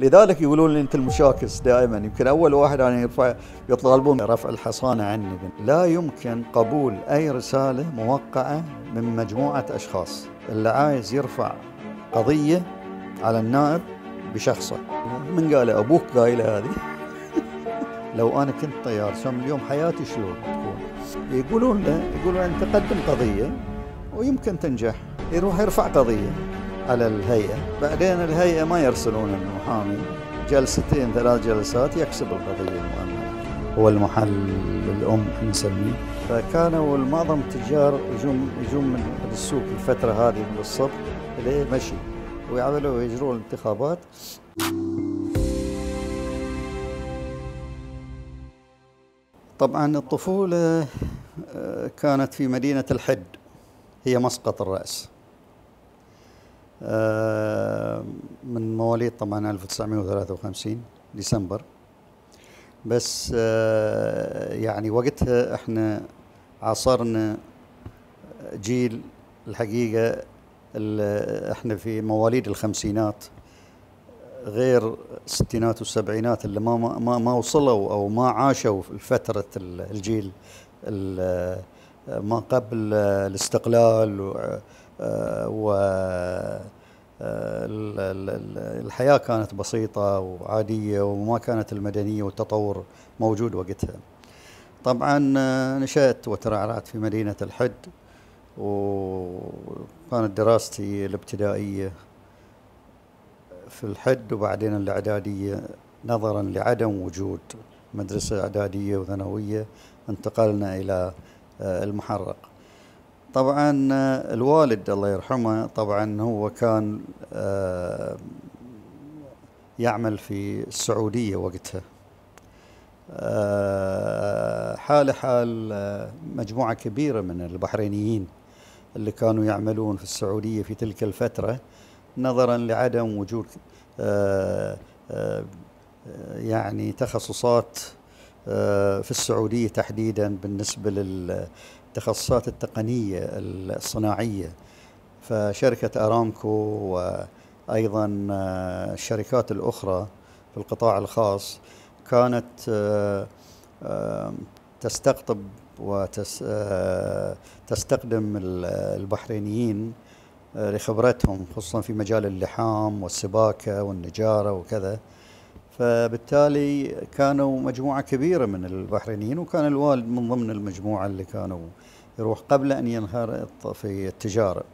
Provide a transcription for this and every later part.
لذلك يقولون لي انت المشاكس دائما يمكن اول واحد انا يعني يرفع يطالبون رفع الحصانه عني لا يمكن قبول اي رساله موقعه من مجموعه اشخاص اللي عايز يرفع قضيه على النائب بشخصه من قال ابوك قايله هذه لو انا كنت طيار سم اليوم حياتي شلون تكون يقولون له يقولون انت قدم قضيه ويمكن تنجح يروح يرفع قضيه على الهيئة بعدين الهيئة ما يرسلون المحامي جلستين ثلاث جلسات يكسب القضية المؤمنة هو المحل الأم نسميه فكانوا معظم التجار يجون يجون من السوق الفترة هذه من الصبح إلى مشي ويعملوا يجرون الانتخابات طبعا الطفولة آه، كانت في مدينة الحد هي مسقط الرأس آه، من مواليد طبعا 1953 ديسمبر بس آه، يعني وقتها احنا عاصرنا جيل الحقيقه احنا في مواليد الخمسينات غير الستينات والسبعينات اللي ما ما ما وصلوا او ما عاشوا في فتره الجيل آه، ما قبل الاستقلال آه، و آه، الحياة كانت بسيطة وعادية وما كانت المدنية والتطور موجود وقتها طبعا آه، نشأت وترعرعت في مدينة الحد وكانت دراستي الابتدائية في الحد وبعدين الإعدادية نظرا لعدم وجود مدرسة إعدادية وثانوية انتقلنا إلى المحرق طبعا آه، الوالد الله يرحمه طبعا هو كان آه، يعمل في السعودية وقتها آه، حال حال مجموعة كبيرة من البحرينيين اللي كانوا يعملون في السعودية في تلك الفترة نظرا لعدم وجود يعني تخصصات في السعودية تحديدا بالنسبة لل التخصصات التقنية الصناعية فشركة أرامكو وأيضا آه، الشركات الأخرى في القطاع الخاص كانت آه، آه، تستقطب وتستقدم البحرينيين لخبرتهم خصوصا في مجال اللحام والسباكة والنجارة وكذا فبالتالي كانوا مجموعة كبيرة من البحرينيين وكان الوالد من ضمن المجموعة اللي كانوا يروح قبل أن ينهرط في التجارة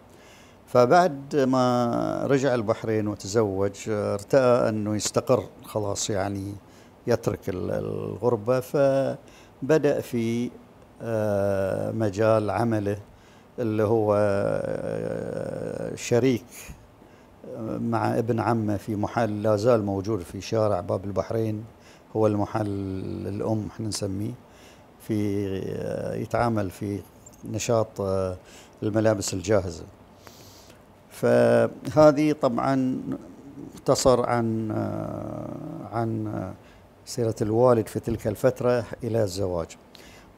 فبعد ما رجع البحرين وتزوج ارتأى أنه يستقر خلاص يعني يترك الغربة فبدأ في آه، مجال عمله اللي هو آه، شريك مع ابن عمه في محل لا زال موجود في شارع باب البحرين هو المحل الأم احنا نسميه في يتعامل في نشاط آه، الملابس الجاهزة فهذه طبعا اقتصر عن آه، عن آه، سيرة الوالد في تلك الفترة إلى الزواج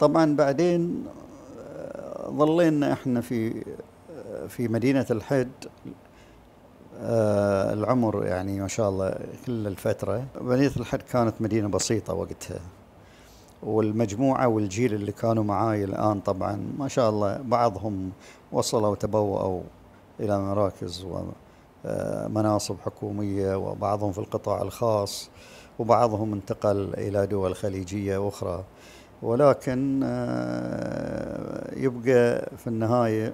طبعا بعدين ظلينا احنا في في مدينة الحد آه العمر يعني ما شاء الله كل الفترة بنية الحد كانت مدينة بسيطة وقتها والمجموعة والجيل اللي كانوا معاي الآن طبعا ما شاء الله بعضهم وصلوا تبوأوا إلى مراكز ومناصب آه، حكومية وبعضهم في القطاع الخاص وبعضهم انتقل إلى دول خليجية أخرى ولكن آه، يبقى في النهاية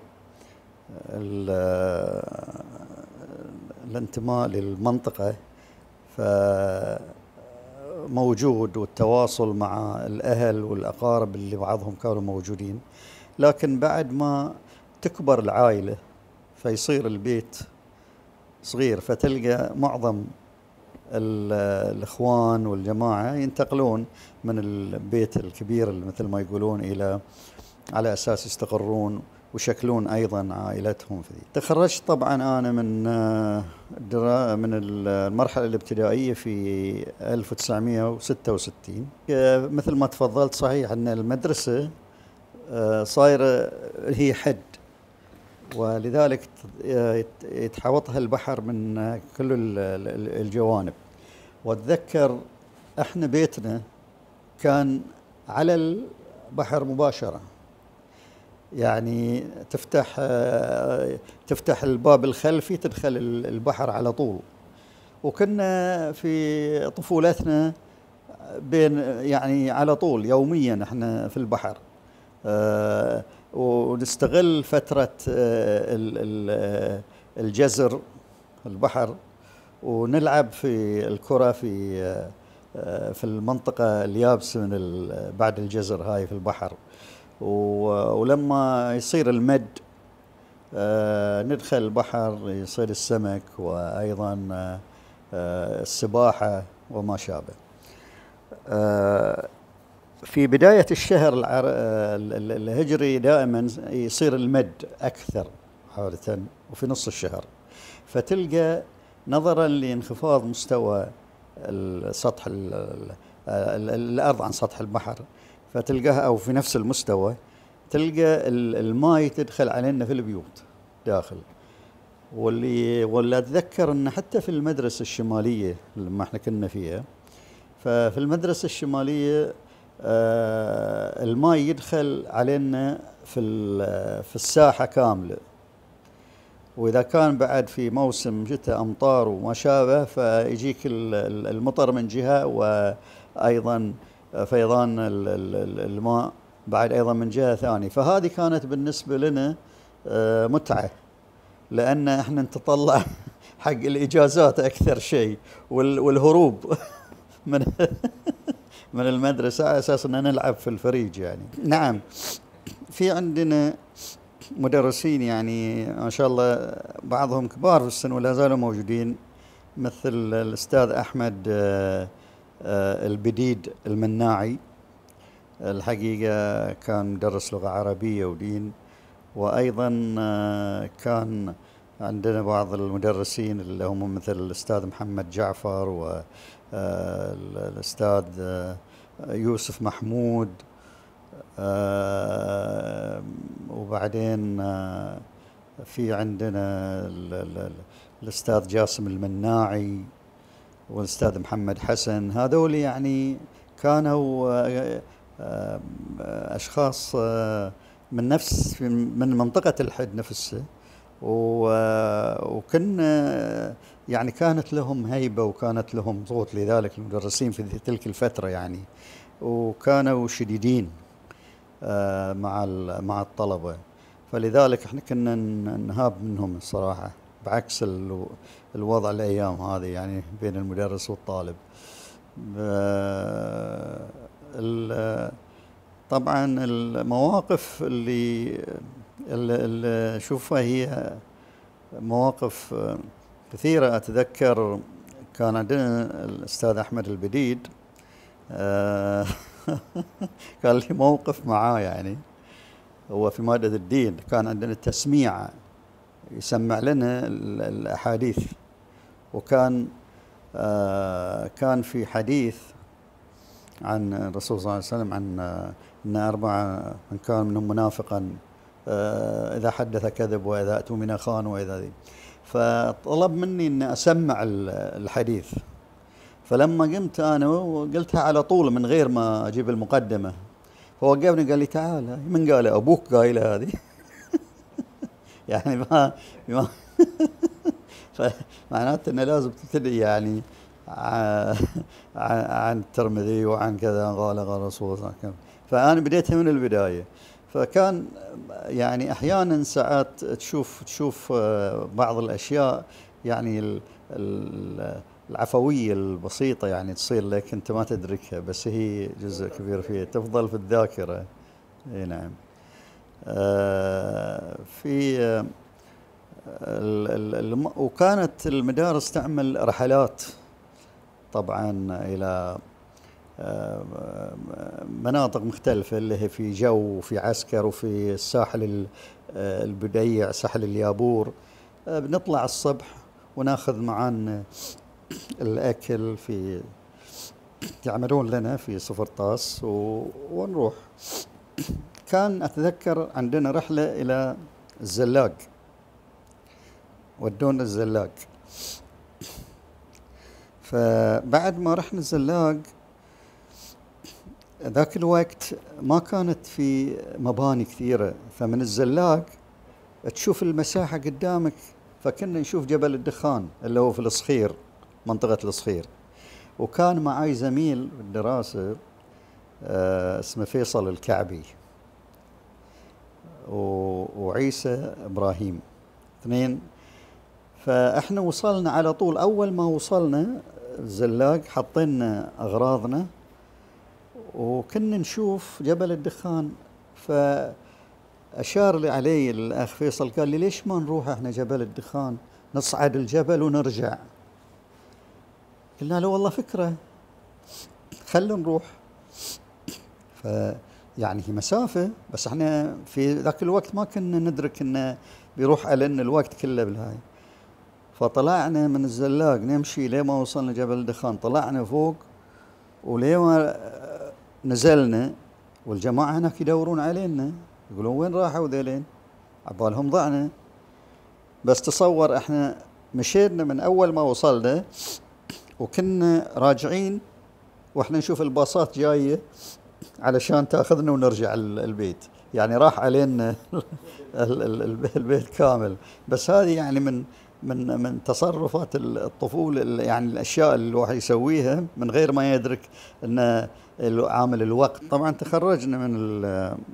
آه، الانتماء للمنطقة فموجود والتواصل مع الأهل والأقارب اللي بعضهم كانوا موجودين لكن بعد ما تكبر العائلة فيصير البيت صغير فتلقى معظم الإخوان والجماعة ينتقلون من البيت الكبير مثل ما يقولون إلى على اساس يستقرون وشكلون ايضا عائلتهم في دي. تخرجت طبعا انا من آه، من المرحله الابتدائيه في 1966 آه، مثل ما تفضلت صحيح ان المدرسه آه، صايره هي حد ولذلك يتحوطها البحر من كل الجوانب واتذكر احنا بيتنا كان على البحر مباشره يعني تفتح تفتح الباب الخلفي تدخل البحر على طول وكنا في طفولتنا بين يعني على طول يوميا احنا في البحر آه، ونستغل فترة آه، الجزر البحر ونلعب في الكرة في آه، في المنطقة اليابسة من بعد الجزر هاي في البحر ولما يصير المد آه، ندخل البحر يصير السمك وأيضا آه، آه، السباحة وما شابه في بداية الشهر الهجري دائما يصير المد أكثر عادة وفي نص الشهر فتلقى نظرا لانخفاض مستوى سطح الارض عن سطح البحر فتلقاها او في نفس المستوى تلقى الماي تدخل علينا في البيوت داخل واللي ولا اتذكر ان حتى في المدرسه الشماليه لما احنا كنا فيها ففي المدرسه الشماليه الماء آه، الماي يدخل علينا في في الساحه كامله واذا كان بعد في موسم شتاء امطار وما شابه فيجيك المطر من جهه وايضا فيضان الماء بعد ايضا من جهه ثانيه فهذه كانت بالنسبه لنا آه، متعه لان احنا نتطلع حق الاجازات اكثر شيء والهروب من من المدرسه على اساس ان نلعب في الفريج يعني نعم في عندنا مدرسين يعني ما شاء الله بعضهم كبار في السن ولا زالوا موجودين مثل الاستاذ احمد آه، آه، البديد المناعي الحقيقة كان مدرس لغة عربية ودين وأيضا آه، كان عندنا بعض المدرسين اللي هم مثل الأستاذ محمد جعفر والأستاذ آه، يوسف محمود وبعدين في عندنا الأستاذ جاسم المناعي والاستاذ محمد حسن هذول يعني كانوا آه، آه، اشخاص آه، من نفس من منطقه الحد نفسه وكنا يعني كانت لهم هيبه وكانت لهم صوت لذلك المدرسين في تلك الفتره يعني وكانوا شديدين مع مع الطلبه فلذلك احنا كنا نهاب منهم الصراحه بعكس الوضع الايام هذه يعني بين المدرس والطالب آه، طبعا المواقف اللي اللي اشوفها هي مواقف آه، كثيره اتذكر كان عندنا الاستاذ احمد البديد آه، كان لي موقف معاه يعني هو في ماده الدين كان عندنا التسميعه يسمع لنا الاحاديث وكان آه، كان في حديث عن الرسول صلى الله عليه وسلم عن آه، ان اربعه من كان منهم منافقا آه، اذا حدث كذب واذا اؤتمن خان واذا ذي فطلب مني ان اسمع الحديث فلما قمت انا وقلتها على طول من غير ما اجيب المقدمه فوقفني قال لي تعال من قال ابوك قايله هذه يعني ما, ما فمعناته انه لازم تبتدي يعني عن, عن الترمذي وعن كذا قال الرسول صلى الله عليه وسلم فانا بديتها من البدايه فكان يعني احيانا ساعات تشوف تشوف بعض الاشياء يعني العفويه البسيطه يعني تصير لك انت ما تدركها بس هي جزء كبير فيها تفضل في الذاكره اي نعم آه، في آه، وكانت المدارس تعمل رحلات طبعا الى آه، مناطق مختلفة اللي هي في جو وفي عسكر وفي الساحل البديع ساحل اليابور بنطلع الصبح وناخذ معانا الأكل في يعملون لنا في صفر طاس ونروح كان أتذكر عندنا رحلة إلى الزلاق ودونا الزلاق فبعد ما رحنا الزلاق ذاك الوقت ما كانت في مباني كثيرة فمن الزلاق تشوف المساحة قدامك فكنا نشوف جبل الدخان اللي هو في الصخير منطقة الصخير وكان معاي زميل بالدراسة آه، اسمه فيصل الكعبي وعيسى إبراهيم اثنين فاحنا وصلنا على طول أول ما وصلنا الزلاق حطينا أغراضنا وكنا نشوف جبل الدخان فأشار لي علي الأخ فيصل قال لي ليش ما نروح احنا جبل الدخان نصعد الجبل ونرجع قلنا له والله فكرة خلنا نروح ف يعني هي مسافه بس احنا في ذاك الوقت ما كنا ندرك انه بيروح علينا الوقت كله بالهاي فطلعنا من الزلاق نمشي لين ما وصلنا جبل الدخان طلعنا فوق ولين ما نزلنا والجماعه هناك يدورون علينا يقولون وين راحوا ذيلين؟ عبالهم ضعنا بس تصور احنا مشينا من اول ما وصلنا وكنا راجعين واحنا نشوف الباصات جايه علشان تاخذنا ونرجع البيت يعني راح علينا البيت كامل بس هذه يعني من من من تصرفات الطفوله يعني الاشياء اللي الواحد يسويها من غير ما يدرك ان عامل الوقت طبعا تخرجنا من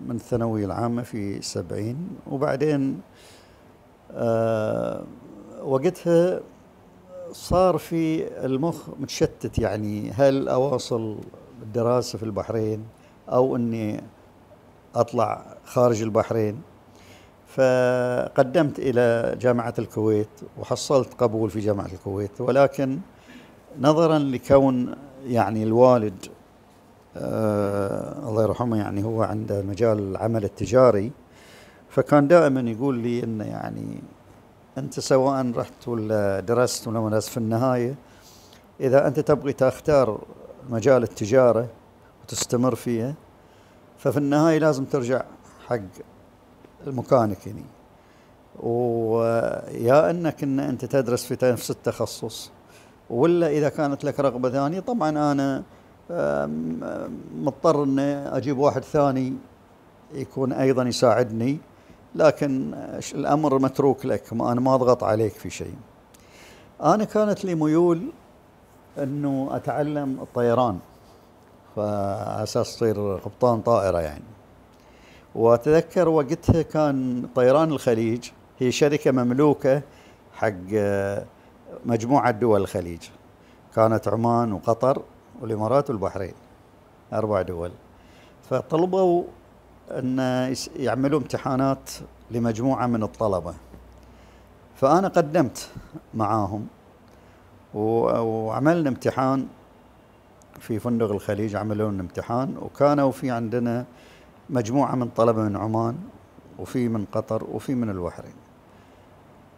من الثانويه العامه في 70 وبعدين آه وقتها صار في المخ متشتت يعني هل اواصل الدراسه في البحرين او اني اطلع خارج البحرين فقدمت الى جامعه الكويت وحصلت قبول في جامعه الكويت ولكن نظرا لكون يعني الوالد آه الله يرحمه يعني هو عنده مجال العمل التجاري فكان دائما يقول لي انه يعني انت سواء رحت ولا درست ولا درست في النهايه اذا انت تبغي تختار مجال التجاره وتستمر فيها ففي النهاية لازم ترجع حق مكانك يعني ويا انك ان انت تدرس في نفس التخصص ولا اذا كانت لك رغبه ثانيه طبعا انا مضطر ان اجيب واحد ثاني يكون ايضا يساعدني لكن الامر متروك لك ما انا ما اضغط عليك في شيء انا كانت لي ميول انه اتعلم الطيران فأساس تصير قبطان طائرة يعني وأتذكر وقتها كان طيران الخليج هي شركة مملوكة حق آه، مجموعة دول الخليج كانت عمان وقطر والإمارات والبحرين أربع دول فطلبوا أن يعملوا امتحانات لمجموعة من الطلبة فأنا قدمت معاهم وعملنا امتحان في فندق الخليج عملوا لنا امتحان وكانوا في عندنا مجموعة من طلبة من عمان وفي من قطر وفي من البحرين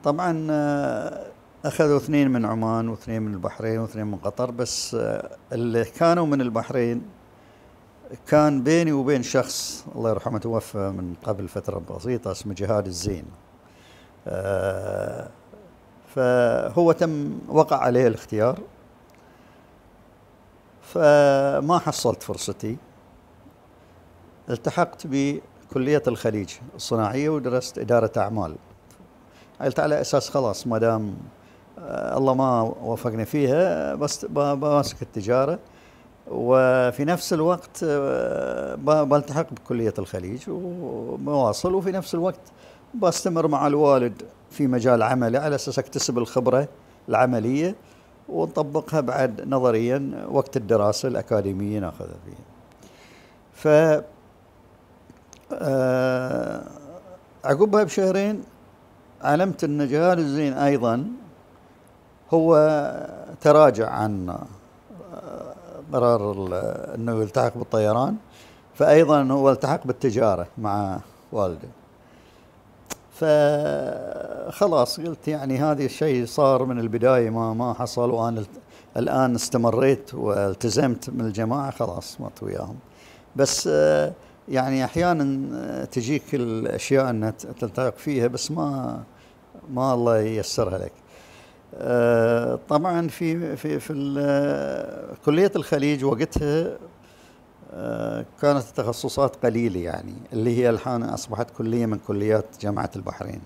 طبعا آه، أخذوا اثنين من عمان واثنين من البحرين واثنين من قطر بس آه، اللي كانوا من البحرين كان بيني وبين شخص الله يرحمه توفى من قبل فترة بسيطة اسمه جهاد الزين آه، فهو تم وقع عليه الاختيار فما حصلت فرصتي التحقت بكلية الخليج الصناعية ودرست إدارة أعمال قلت على أساس خلاص ما دام آه، الله ما وفقني فيها بس بماسك التجارة وفي نفس الوقت آه، بلتحق بكلية الخليج وبواصل وفي نفس الوقت بستمر مع الوالد في مجال عمله على أساس أكتسب الخبرة العملية ونطبقها بعد نظريا وقت الدراسة الأكاديمية ناخذها فيها ف آه، عقبها بشهرين علمت أن جهال الزين أيضا هو تراجع عن قرار آه، أنه يلتحق بالطيران فأيضا هو التحق بالتجارة مع والده فخلاص قلت يعني هذا الشيء صار من البدايه ما ما حصل وانا الان استمريت والتزمت من الجماعه خلاص ما وياهم بس آه، يعني احيانا آه، تجيك الاشياء انها تلتحق فيها بس ما ما الله ييسرها لك. آه، طبعا في في في كليه الخليج وقتها آه، كانت التخصصات قليلة يعني اللي هي الحين أصبحت كلية من كليات جامعة البحرين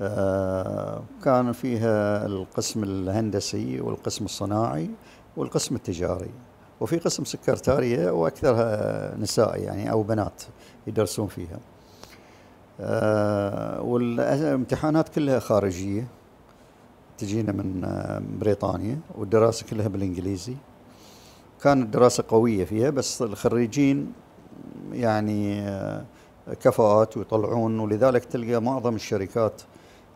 آه، كان فيها القسم الهندسي والقسم الصناعي والقسم التجاري وفي قسم سكرتارية وأكثرها نساء يعني أو بنات يدرسون فيها آه، والامتحانات كلها خارجية تجينا من بريطانيا والدراسة كلها بالإنجليزي كانت دراسة قوية فيها بس الخريجين يعني آه، كفاءات ويطلعون ولذلك تلقى معظم الشركات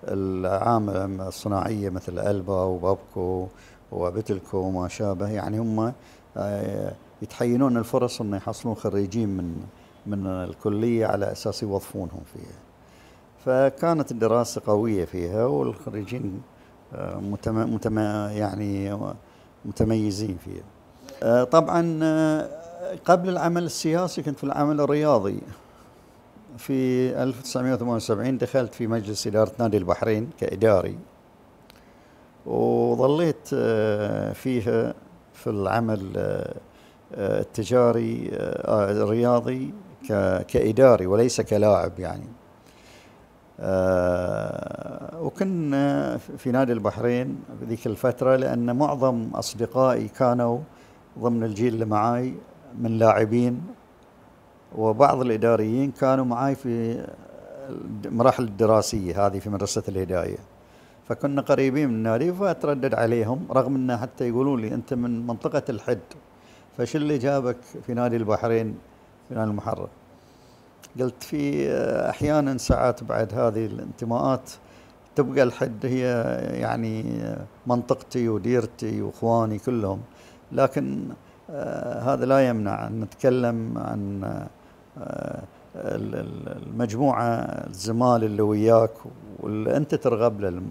العامة الصناعية مثل ألبا وبابكو وبتلكو وما شابه يعني هم آه، يتحينون الفرص أن يحصلون خريجين من من الكلية على أساس يوظفونهم فيها فكانت الدراسة قوية فيها والخريجين آه، متم... متم... يعني متميزين فيها آه، طبعا آه، قبل العمل السياسي كنت في العمل الرياضي في 1978 دخلت في مجلس إدارة نادي البحرين كإداري وظليت آه، فيها في العمل التجاري الرياضي كإداري وليس كلاعب يعني وكنا في نادي البحرين في ذيك الفترة لأن معظم أصدقائي كانوا ضمن الجيل اللي معاي من لاعبين وبعض الإداريين كانوا معاي في المراحل الدراسية هذه في مدرسة الهداية فكنا قريبين من النادي فأتردد عليهم رغم أنه حتى يقولون لي أنت من منطقة الحد فش اللي جابك في نادي البحرين في نادي المحرر قلت في أحيانا ساعات بعد هذه الانتماءات تبقى الحد هي يعني منطقتي وديرتي واخواني كلهم لكن آه، هذا لا يمنع أن نتكلم عن آه، المجموعة الزمال اللي وياك واللي أنت ترغب له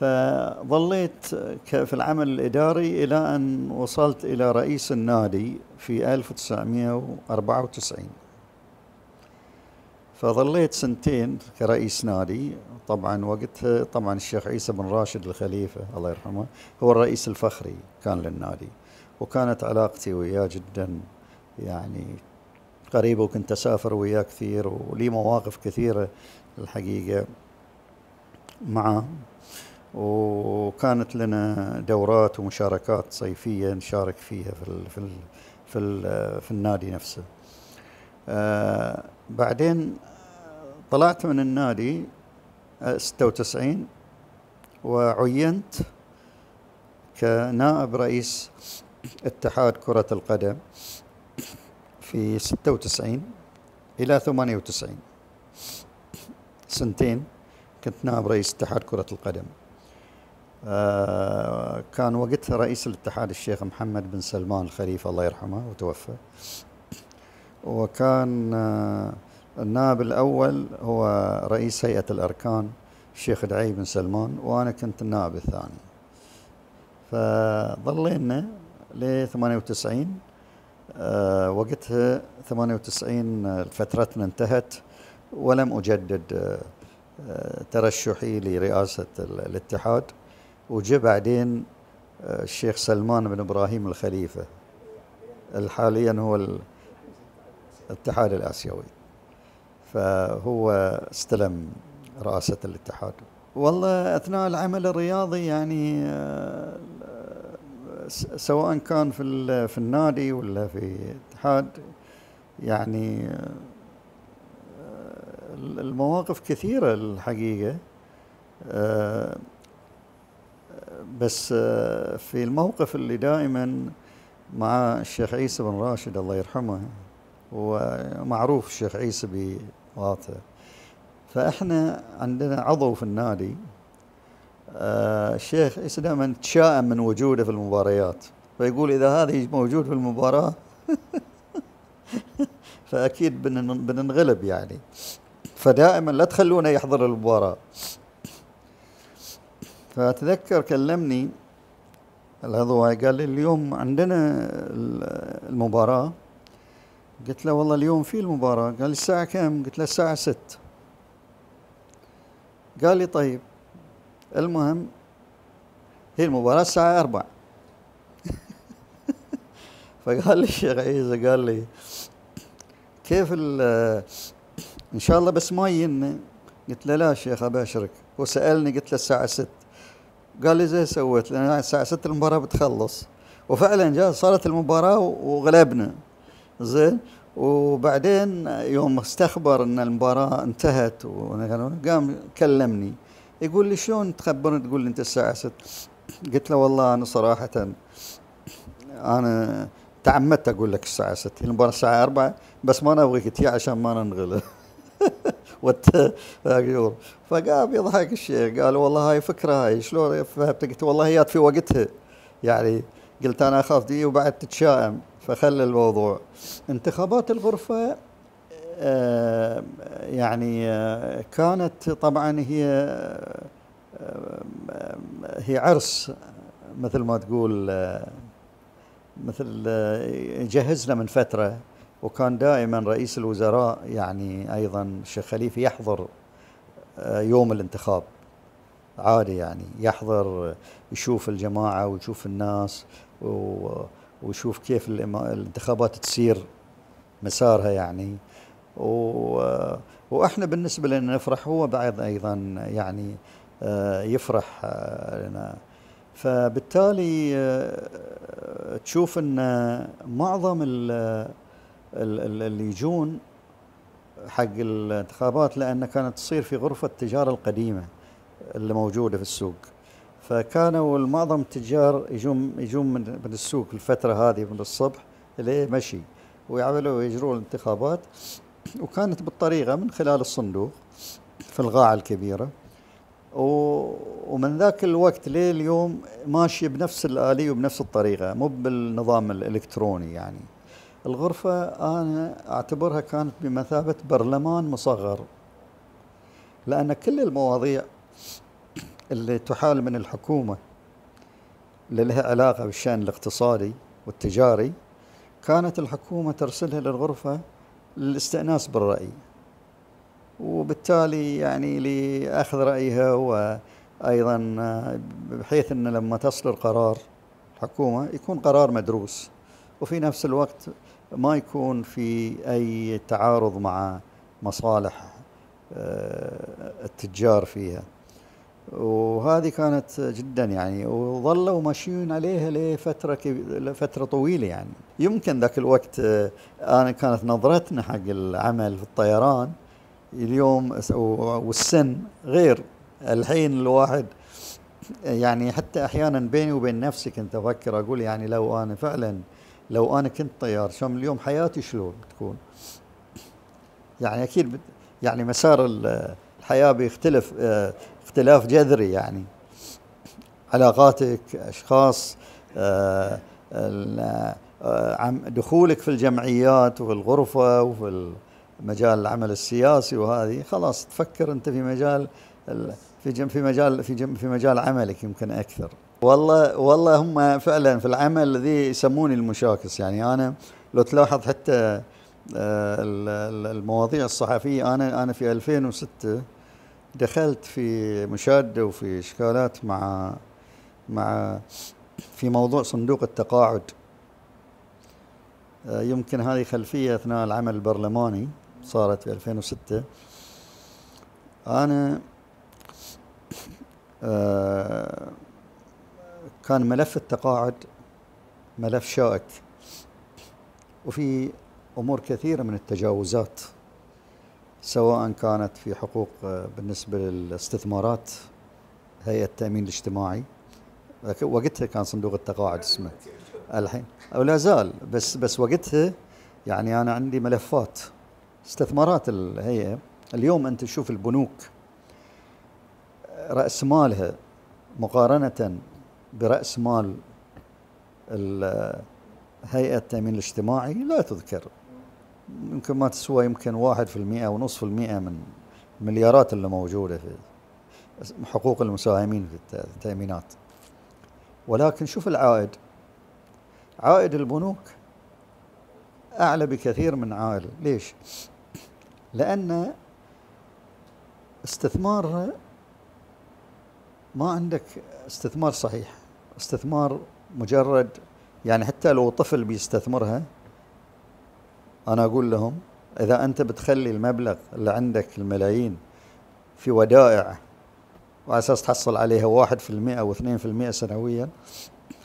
فظليت في العمل الإداري إلى أن وصلت إلى رئيس النادي في 1994 فظليت سنتين كرئيس نادي طبعا وقتها طبعا الشيخ عيسى بن راشد الخليفه الله يرحمه هو الرئيس الفخري كان للنادي وكانت علاقتي وياه جدا يعني قريبه وكنت اسافر وياه كثير ولي مواقف كثيره الحقيقه معه وكانت لنا دورات ومشاركات صيفيه نشارك فيها في الـ في الـ في, الـ في النادي نفسه. آه بعدين طلعت من النادي 96 آه، وعينت كنائب رئيس اتحاد كرة القدم في 96 إلى 98 سنتين كنت نائب رئيس اتحاد كرة القدم آه، كان وقتها رئيس الاتحاد الشيخ محمد بن سلمان الخليفة الله يرحمه وتوفى وكان آه، النائب الأول هو رئيس هيئة الأركان الشيخ دعي بن سلمان وأنا كنت النائب الثاني فظلينا ل 98 أه وقتها 98 فترتنا انتهت ولم أجدد أه ترشحي لرئاسة الاتحاد وجاء بعدين آه، الشيخ سلمان بن إبراهيم الخليفة حاليا هو الاتحاد الآسيوي فهو استلم رئاسة الاتحاد والله أثناء العمل الرياضي يعني آه، سواء كان في في النادي ولا في الاتحاد يعني آه، المواقف كثيرة الحقيقة آه، بس في الموقف اللي دائما مع الشيخ عيسى بن راشد الله يرحمه ومعروف الشيخ عيسى عاطل فاحنا عندنا عضو في النادي آه الشيخ دائما تشائم من وجوده في المباريات فيقول اذا هذا موجود في المباراه فاكيد بننغلب يعني فدائما لا تخلونه يحضر المباراه فاتذكر كلمني العضو قال لي اليوم عندنا المباراه قلت له والله اليوم في المباراة قال لي الساعة كم قلت له الساعة ست قال لي طيب المهم هي المباراة الساعة أربع فقال لي الشيخ عيسى قال لي كيف ان شاء الله بس ما يجينا قلت له لا شيخ ابشرك وسالني قلت له الساعه 6 قال لي زي سويت لان الساعه 6 المباراه بتخلص وفعلا جاء صارت المباراه وغلبنا زين وبعدين يوم استخبر ان المباراه انتهت قام كلمني يقول لي شلون تخبرني تقول لي انت الساعه 6 قلت له والله انا صراحه انا تعمدت اقول لك الساعه 6 المباراه الساعه 4 بس ما انا ابغيك تجي عشان ما ننغل وت فقام يضحك الشيخ قال والله هاي فكره هاي شلون فهمت قلت والله هي في وقتها يعني قلت انا اخاف دي وبعد تتشائم فخلي الموضوع انتخابات الغرفة آه، يعني آه، كانت طبعا هي آه، هي عرس مثل ما تقول مثل جهزنا من فترة وكان دائما رئيس الوزراء يعني أيضا الشيخ خليفة يحضر يوم الانتخاب عادي يعني يحضر يشوف الجماعة ويشوف الناس و ويشوف كيف الانتخابات تسير مسارها يعني و واحنا بالنسبه لنا نفرح هو بعد ايضا يعني آه، يفرح آه، لنا فبالتالي آه، تشوف ان معظم اللي يجون حق الانتخابات لانها كانت تصير في غرفه التجاره القديمه اللي موجوده في السوق فكانوا معظم التجار يجون يجون من من السوق الفتره هذه من الصبح الى مشي ويعملوا يجرون الانتخابات وكانت بالطريقه من خلال الصندوق في القاعه الكبيره ومن ذاك الوقت لليوم ماشي بنفس الآلية وبنفس الطريقة مو بالنظام الإلكتروني يعني الغرفة أنا أعتبرها كانت بمثابة برلمان مصغر لأن كل المواضيع اللي تحال من الحكومة اللي لها علاقة بالشأن الاقتصادي والتجاري كانت الحكومة ترسلها للغرفة للاستئناس بالرأي وبالتالي يعني لأخذ رأيها وأيضا بحيث أن لما تصل القرار الحكومة يكون قرار مدروس وفي نفس الوقت ما يكون في أي تعارض مع مصالح آه، التجار فيها وهذه كانت جدا يعني وظلوا ماشيين عليها لفتره لفتره طويله يعني يمكن ذاك الوقت آه، انا كانت نظرتنا حق العمل في الطيران اليوم والسن غير الحين الواحد يعني حتى احيانا بيني وبين نفسي كنت افكر اقول يعني لو انا فعلا لو انا كنت طيار شلون اليوم حياتي شلون بتكون يعني اكيد يعني مسار الحياة بيختلف آه، اختلاف جذري يعني علاقاتك أشخاص آه، آه، دخولك في الجمعيات وفي الغرفة وفي مجال العمل السياسي وهذه خلاص تفكر أنت في مجال في جم في مجال في جم في مجال عملك يمكن أكثر والله والله هم فعلا في العمل ذي يسموني المشاكس يعني أنا لو تلاحظ حتى آه، المواضيع الصحفيه انا انا في 2006 دخلت في مشاده وفي اشكالات مع مع في موضوع صندوق التقاعد آه، يمكن هذه خلفيه اثناء العمل البرلماني صارت في 2006 انا آه، كان ملف التقاعد ملف شائك وفي امور كثيره من التجاوزات سواء كانت في حقوق آه، بالنسبه للاستثمارات هيئه التامين الاجتماعي وقتها كان صندوق التقاعد اسمه الحين او لا زال بس بس وقتها يعني انا عندي ملفات استثمارات الهيئه اليوم انت تشوف البنوك راس مالها مقارنه براس مال آه، هيئه التامين الاجتماعي لا تذكر يمكن ما تسوى يمكن واحد في المئة ونصف المئة من المليارات اللي موجودة في حقوق المساهمين في التأمينات ولكن شوف العائد عائد البنوك أعلى بكثير من عائد ليش؟ لأن استثمار ما عندك استثمار صحيح استثمار مجرد يعني حتى لو طفل بيستثمرها أنا أقول لهم إذا أنت بتخلي المبلغ اللي عندك الملايين في ودائع وعلى أساس تحصل عليها واحد في المئة أو اثنين في المئة سنويا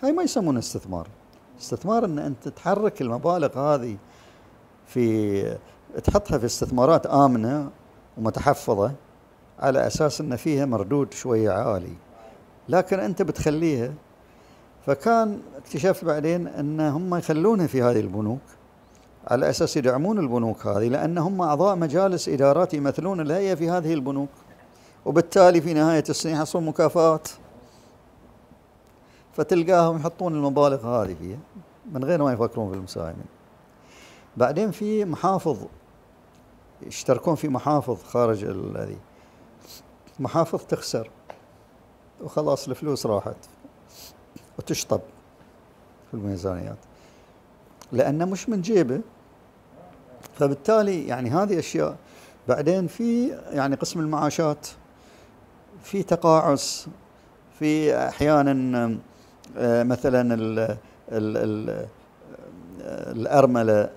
هاي ما يسمونه استثمار استثمار أن أنت تحرك المبالغ هذه في تحطها في استثمارات آمنة ومتحفظة على أساس أن فيها مردود شوية عالي لكن أنت بتخليها فكان اكتشفت بعدين أن هم يخلونها في هذه البنوك على أساس يدعمون البنوك هذه لان هم أعضاء مجالس إدارات يمثلون الهيئة في هذه البنوك وبالتالي في نهاية السنة يحصلون مكافآت فتلقاهم يحطون المبالغ هذه فيها من غير ما يفكرون في المساهمين بعدين في محافظ يشتركون في محافظ خارج الذي محافظ تخسر وخلاص الفلوس راحت وتشطب في الميزانيات لأنه مش من جيبه فبالتالي يعني هذه اشياء بعدين في يعني قسم المعاشات في تقاعس في احيانا آه، مثلا الـ الـ الارمله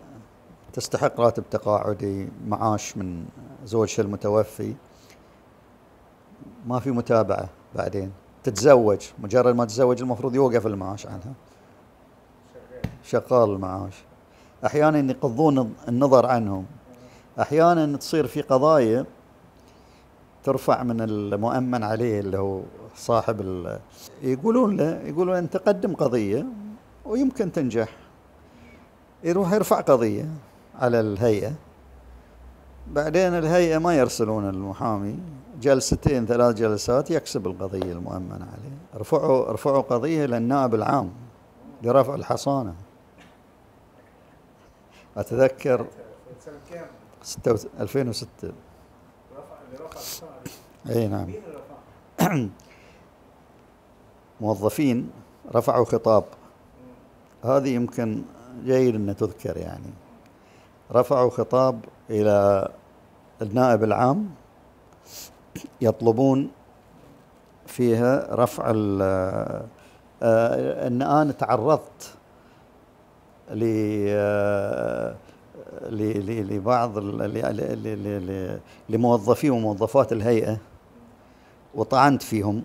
تستحق راتب تقاعدي معاش من زوجها المتوفي ما في متابعه بعدين تتزوج مجرد ما تتزوج المفروض يوقف المعاش عنها شغال المعاش احيانا يقضون النظر عنهم احيانا تصير في قضايا ترفع من المؤمن عليه اللي هو صاحب يقولون له يقولون انت قدم قضيه ويمكن تنجح يروح يرفع قضيه على الهيئه بعدين الهيئه ما يرسلون المحامي جلستين ثلاث جلسات يكسب القضيه المؤمن عليه رفعوا رفعوا قضيه للنائب العام لرفع الحصانه اتذكر 2006 2006 اي نعم موظفين رفعوا خطاب هذه يمكن جيد أن تذكر يعني رفعوا خطاب إلى النائب العام يطلبون فيها رفع آه، أن أنا تعرضت آه، لبعض لموظفي وموظفات الهيئه وطعنت فيهم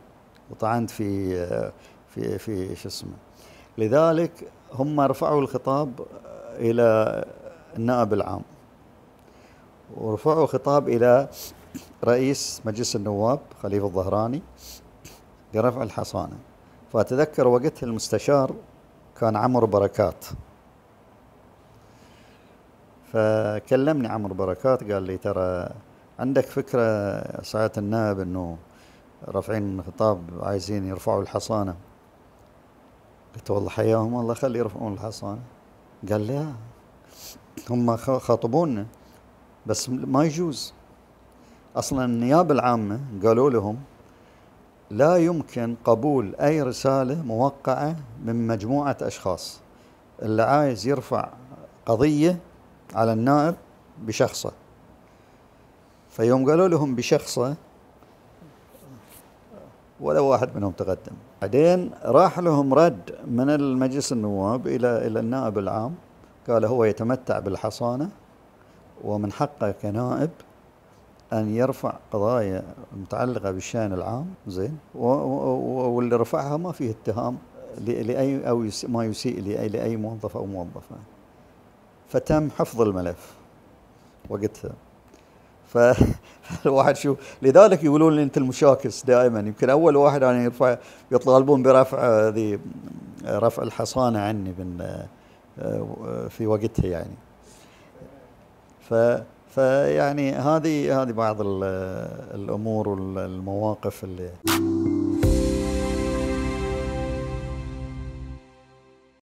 وطعنت في آه، في في شو اسمه لذلك هم رفعوا الخطاب الى النائب العام ورفعوا خطاب الى رئيس مجلس النواب خليفه الظهراني برفع الحصانه فاتذكر وقتها المستشار كان عمرو بركات فكلمني عمرو بركات قال لي ترى عندك فكرة سعادة النائب أنه رافعين خطاب عايزين يرفعوا الحصانة قلت والله حياهم الله خلي يرفعون الحصانة قال لا آه. هم خاطبونا بس ما يجوز أصلا النيابة العامة قالوا لهم لا يمكن قبول أي رسالة موقعة من مجموعة أشخاص اللي عايز يرفع قضية على النائب بشخصه فيوم قالوا لهم بشخصه ولا واحد منهم تقدم بعدين راح لهم رد من المجلس النواب إلى إلى النائب العام قال هو يتمتع بالحصانة ومن حقه كنائب أن يرفع قضايا متعلقة بالشأن العام زين واللي رفعها ما فيه اتهام لأي أو ما يسيء لأي موظف أو موظفة فتم حفظ الملف وقتها فالواحد شو لذلك يقولون لي انت المشاكس دائما يمكن اول واحد يعني يرفع يطالبون برفع هذه رفع الحصانه عني من آه، في وقتها يعني ف فيعني هذه هذه بعض الامور والمواقف اللي